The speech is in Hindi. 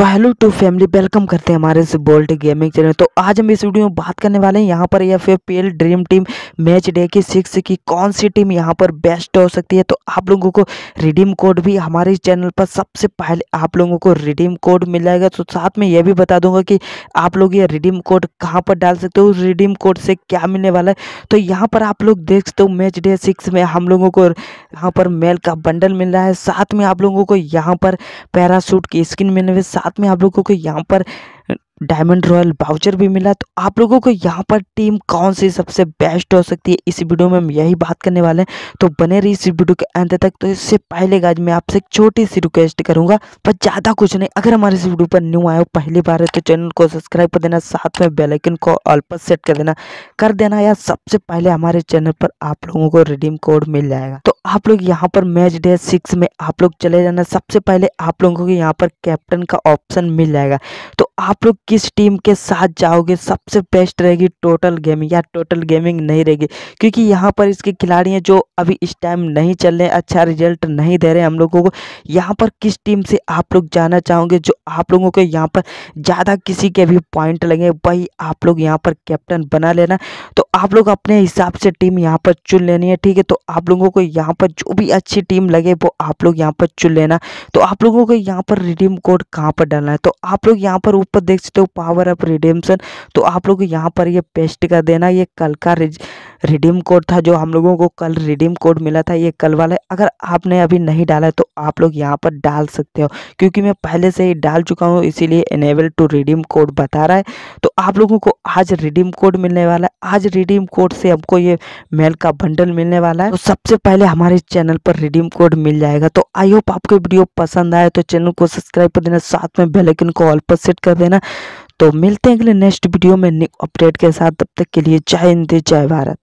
तो हेलो टू फैमिली वेलकम करते हैं हमारे इस बोल्ट गेमिंग चैनल तो आज हम इस वीडियो में बात करने वाले हैं यहाँ पर F P L dream team match day की सिक्स की कौन सी टीम यहाँ पर बेस्ट हो सकती है तो आप लोगों को रिडीम कोड भी हमारे चैनल पर सबसे पहले आप लोगों को रिडीम कोड मिल जाएगा तो साथ में यह भी बता दूंगा कि आप लोग ये रिडीम कोड कहाँ पर डाल सकते हो रिडीम कोड से क्या मिलने वाला है तो यहाँ पर आप लोग देख सकते हो मैच डे सिक्स में हम लोगों को यहाँ पर मेल का बंडल मिल रहा है साथ में आप लोगों को यहाँ पर पैरासूट की स्किन मिलने साथ साथ में आप लोगों को यहाँ पर डायमंड रॉयल बाउचर भी मिला तो आप लोगों को यहाँ पर टीम कौन सी सबसे बेस्ट हो सकती है इस वीडियो में हम यही बात करने वाले हैं तो बने रही इस वीडियो के अंत तक तो इससे पहले आज मैं आपसे एक छोटी सी रिक्वेस्ट करूँगा पर ज़्यादा कुछ नहीं अगर हमारे इस वीडियो पर न्यू आए हो पहली बार है तो चैनल को सब्सक्राइब कर देना साथ में बेलाइकन को ऑल पर सेट कर देना कर देना या सबसे पहले हमारे चैनल पर आप लोगों को रिडीम कोड मिल जाएगा तो आप लोग यहाँ पर मैच डे सिक्स में आप लोग चले जाना सबसे पहले आप लोगों को यहाँ पर कैप्टन का ऑप्शन मिल जाएगा तो आप लोग किस टीम के साथ जाओगे सबसे बेस्ट रहेगी टोटल गेमिंग या टोटल गेमिंग नहीं रहेगी क्योंकि यहाँ पर इसके खिलाड़ी हैं जो अभी इस टाइम नहीं चल रहे अच्छा रिजल्ट नहीं दे रहे हम लोगों को यहाँ पर किस टीम से आप लोग जाना चाहोगे जो आप लोगों को यहाँ पर ज़्यादा किसी के भी पॉइंट लगे वही आप लोग यहाँ पर कैप्टन बना लेना तो आप लोग अपने हिसाब से टीम यहाँ पर चुन लेनी है ठीक है तो आप लोगों को यहाँ पर जो भी अच्छी टीम लगे वो आप लोग यहाँ पर चुन लेना तो आप लोगों को यहाँ पर रिडीम कोड कहाँ पर डालना है तो आप लोग यहाँ पर ऊपर देख सकते हो पावर अप रिडीमसन तो आप लोग यहाँ पर ये पेस्ट कर देना ये कल का रिडीम कोड था जो हम लोगों को कल रिडीम कोड मिला था ये कल वाला है अगर आपने अभी नहीं डाला है तो आप लोग यहाँ पर डाल सकते हो क्योंकि मैं पहले से ही डाल चुका हूँ इसीलिए इनेबल टू रिडीम कोड बता रहा है तो आप लोगों को आज रिडीम कोड मिलने वाला है आज रिडीम कोड से हमको ये मेल का बंडल मिलने वाला है तो सबसे पहले हमारे चैनल पर रिडीम कोड मिल जाएगा तो आई होप आपको वीडियो पसंद आए तो चैनल को सब्सक्राइब कर देना साथ में बेलाइकन को ऑल पर सेट कर देना तो मिलते हैं अगले नेक्स्ट वीडियो में अपडेट के साथ तब तक के लिए जय हिंद जय भारत